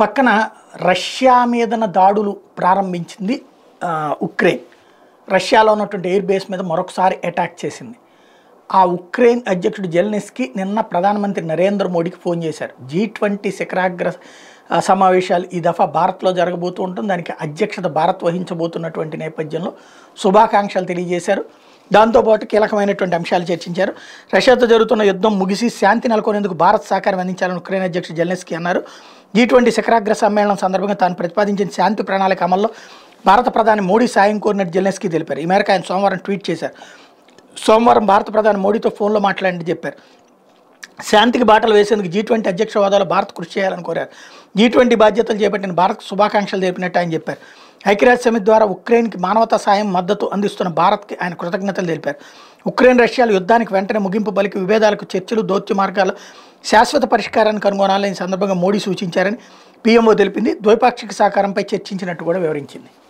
పక్కన రష్యా మీదన దాడులు ప్రారంభించింది ఉక్రెయిన్ రష్యాలో ఉన్నటువంటి ఎయిర్ బేస్ మీద మరొకసారి అటాక్ చేసింది ఆ ఉక్రెయిన్ అధ్యక్షుడు జెల్నెస్కి నిన్న ప్రధానమంత్రి నరేంద్ర మోడీకి ఫోన్ చేశారు జీ ట్వంటీ శిఖరాగ్ర సమావేశాలు ఈ దఫా భారత్లో జరగబోతూ ఉంటుంది దానికి అధ్యక్షత భారత్ వహించబోతున్నటువంటి నేపథ్యంలో శుభాకాంక్షలు తెలియజేశారు దాంతోపాటు కీలకమైనటువంటి అంశాలు చర్చించారు రష్యాతో జరుగుతున్న యుద్ధం ముగిసి శాంతి నెలకొనేందుకు భారత్ సహకారం అందించాలని ఉక్రెయిన్ అధ్యక్షుడు జెల్నెస్కీ అన్నారు జీ ట్వంటీ శిఖరాగ్ర సమ్మేళనం సందర్భంగా తాను ప్రతిపాదించిన శాంతి ప్రణాళిక అమల్లో భారత ప్రధాని మోడీ సాయం కోరినట్టు జెల్నెస్కీ తెలిపారు ఈ మేరకు ఆయన సోమవారం ట్వీట్ చేశారు సోమవారం భారత ప్రధాని మోడీతో ఫోన్లో మాట్లాడి చెప్పారు శాంతికి బాటలు వేసేందుకు జీ ట్వంటీ అధ్యక్ష హోదాలో భారత్ కృషి చేయాలని కోరారు జీ ట్వంటీ బాధ్యతలు చేపట్టిన భారత్ శుభాకాంక్షలు తెలిపినట్టు ఆయన చెప్పారు ఐక్యరాజ్య సమితి ద్వారా ఉక్రెయిన్కి మానవతా సాయం మద్దతు అందిస్తున్న భారత్కి ఆయన కృతజ్ఞతలు తెలిపారు ఉక్రెయిన్ రష్యాలు యుద్ధానికి వెంటనే ముగింపు పలికి విభేదాలకు చర్చలు దోత్య మార్గాలు శాశ్వత పరిష్కారాన్ని కనుగొనాలని సందర్భంగా మోడీ సూచించారని పీఎంఓ తెలిపింది ద్వైపాక్షిక సహకారంపై చర్చించినట్టు కూడా వివరించింది